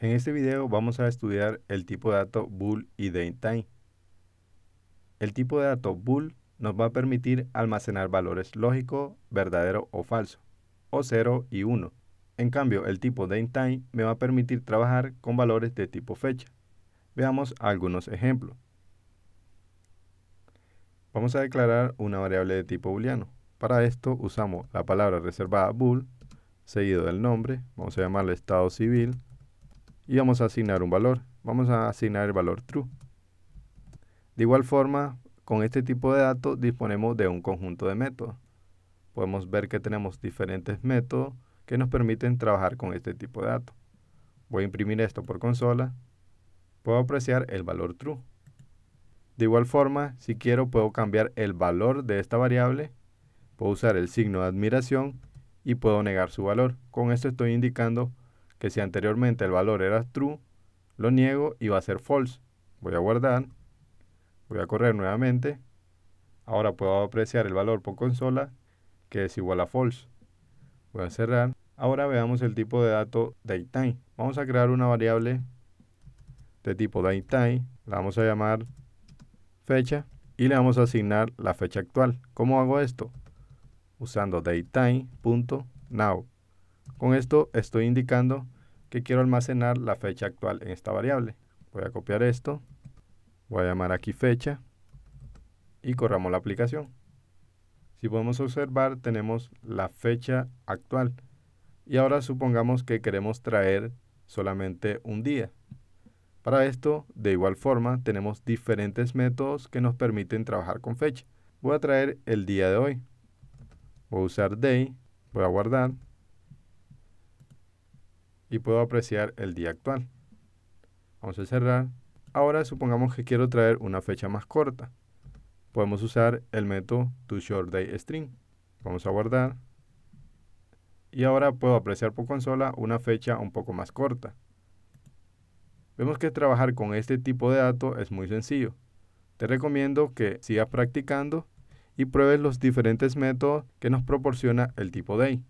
En este video vamos a estudiar el tipo de dato bool y datetime. El tipo de dato bool nos va a permitir almacenar valores lógico, verdadero o falso, o 0 y 1. En cambio, el tipo datetime me va a permitir trabajar con valores de tipo fecha. Veamos algunos ejemplos. Vamos a declarar una variable de tipo booleano. Para esto usamos la palabra reservada bool, seguido del nombre, vamos a llamarle estado civil, y vamos a asignar un valor. Vamos a asignar el valor true. De igual forma, con este tipo de datos disponemos de un conjunto de métodos. Podemos ver que tenemos diferentes métodos que nos permiten trabajar con este tipo de datos. Voy a imprimir esto por consola. Puedo apreciar el valor true. De igual forma, si quiero puedo cambiar el valor de esta variable, puedo usar el signo de admiración y puedo negar su valor. Con esto estoy indicando que si anteriormente el valor era true, lo niego y va a ser false. Voy a guardar, voy a correr nuevamente. Ahora puedo apreciar el valor por consola, que es igual a false. Voy a cerrar. Ahora veamos el tipo de dato datetime. Vamos a crear una variable de tipo datetime. La vamos a llamar fecha y le vamos a asignar la fecha actual. ¿Cómo hago esto? Usando datetime.now. Con esto estoy indicando que quiero almacenar la fecha actual en esta variable. Voy a copiar esto, voy a llamar aquí fecha y corramos la aplicación. Si podemos observar tenemos la fecha actual y ahora supongamos que queremos traer solamente un día. Para esto, de igual forma, tenemos diferentes métodos que nos permiten trabajar con fecha. Voy a traer el día de hoy. Voy a usar day, voy a guardar y puedo apreciar el día actual. Vamos a cerrar. Ahora supongamos que quiero traer una fecha más corta. Podemos usar el método toShortDayString. Vamos a guardar. Y ahora puedo apreciar por consola una fecha un poco más corta. Vemos que trabajar con este tipo de datos es muy sencillo. Te recomiendo que sigas practicando y pruebes los diferentes métodos que nos proporciona el tipo DAY.